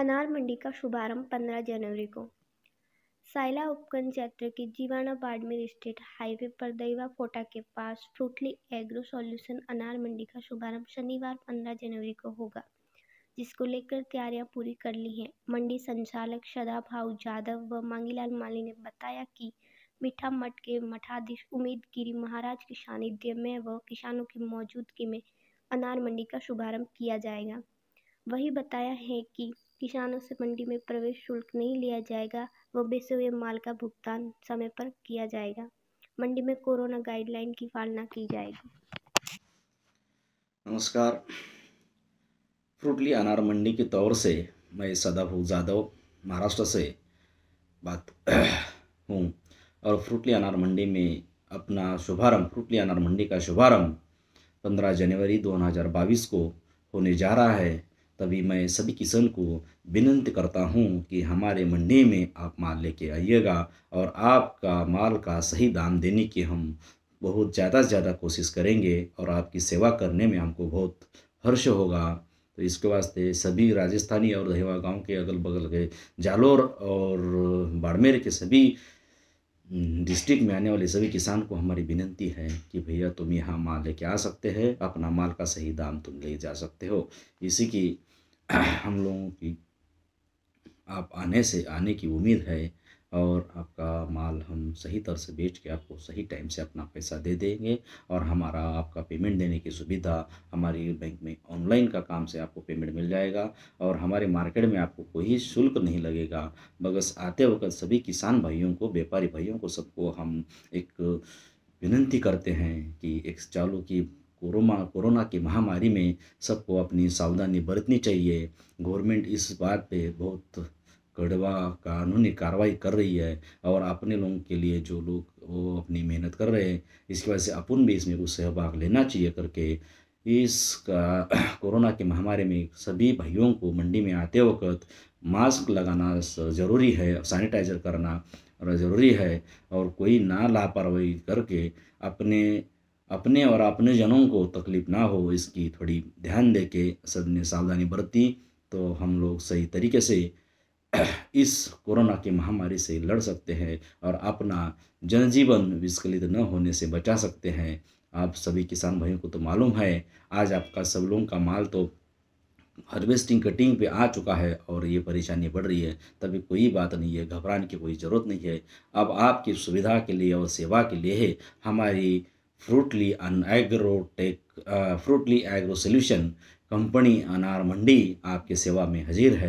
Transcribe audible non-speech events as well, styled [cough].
अनार मंडी का शुभारंभ पंद्रह जनवरी को साइला उपकरण क्षेत्र के जीवाना बाड़मेर स्टेट हाईवे पर दैवा फोटा के पास फ्रूटली एग्रो सॉल्यूशन अनार मंडी का शुभारंभ शनिवार पंद्रह जनवरी को होगा जिसको लेकर तैयारियां पूरी कर ली हैं मंडी संचालक भाऊ यादव व मांगीलाल माली ने बताया कि मीठा मठ के मठाधीश उमेद गिरी महाराज के सानिध्य में व किसानों की मौजूदगी में अनार मंडी का शुभारंभ किया जाएगा वही बताया है कि किसानों से मंडी में प्रवेश शुल्क नहीं लिया जाएगा व बेचे हुए माल का भुगतान समय पर किया जाएगा मंडी में कोरोना गाइडलाइन की पालना की जाएगी नमस्कार फ्रूटली अनार मंडी के तौर से मैं सदाभू जाधव महाराष्ट्र से बात [clears throat] हूँ और फ्रूटली अनार मंडी में अपना शुभारंभ फ्रूटली अनार मंडी का शुभारंभ 15 जनवरी 2022 को होने जा रहा है तभी मैं सभी किसान को विनंत करता हूँ कि हमारे मंडी में आप माल लेके आइएगा और आपका माल का सही दाम देने की हम बहुत ज़्यादा से ज़्यादा कोशिश करेंगे और आपकी सेवा करने में हमको बहुत हर्ष होगा तो इसके वास्ते सभी राजस्थानी और दहेवा गांव के अगल बगल के जालोर और बाड़मेर के सभी डिस्ट्रिक्ट हम्म, में आने वाले सभी किसान को हमारी विनती है कि भैया तुम यहाँ माल लेके आ सकते हैं अपना माल का सही दाम तुम ले जा सकते हो इसी की [clears throat] हम लोगों की आप आने से आने की उम्मीद है और आपका माल हम सही तरह से बेच के आपको सही टाइम से अपना पैसा दे देंगे और हमारा आपका पेमेंट देने की सुविधा हमारी बैंक में ऑनलाइन का काम से आपको पेमेंट मिल जाएगा और हमारे मार्केट में आपको कोई शुल्क नहीं लगेगा बगस आते वक्त सभी किसान भाइयों को व्यापारी भाइयों को सबको हम एक विनंती करते हैं कि एक चालू की कोरोना कोरोना की महामारी में सबको अपनी सावधानी बरतनी चाहिए गवर्नमेंट इस बात पे बहुत कड़वा कानूनी कार्रवाई कर रही है और अपने लोगों के लिए जो लोग वो अपनी मेहनत कर रहे हैं इसकी वजह से अपन भी इसमें कुछ सहभाग लेना चाहिए करके इस [clears throat] कोरोना की महामारी में सभी भाइयों को मंडी में आते वक्त मास्क लगाना ज़रूरी है सैनिटाइजर करना ज़रूरी है और कोई ना लापरवाही करके अपने अपने और अपने जनों को तकलीफ ना हो इसकी थोड़ी ध्यान दे के ने सावधानी बरती तो हम लोग सही तरीके से इस कोरोना की महामारी से लड़ सकते हैं और अपना जनजीवन विस्कलित न होने से बचा सकते हैं आप सभी किसान भाइयों को तो मालूम है आज आपका सब लोगों का माल तो हार्वेस्टिंग कटिंग पे आ चुका है और ये परेशानी बढ़ रही है तभी कोई बात नहीं है घबराने की कोई ज़रूरत नहीं है अब आपकी सुविधा के लिए और सेवा के लिए हमारी फ्रूटली अन agrotech Fruitly agro solution company अनार मंडी आपके सेवा में हाजिर है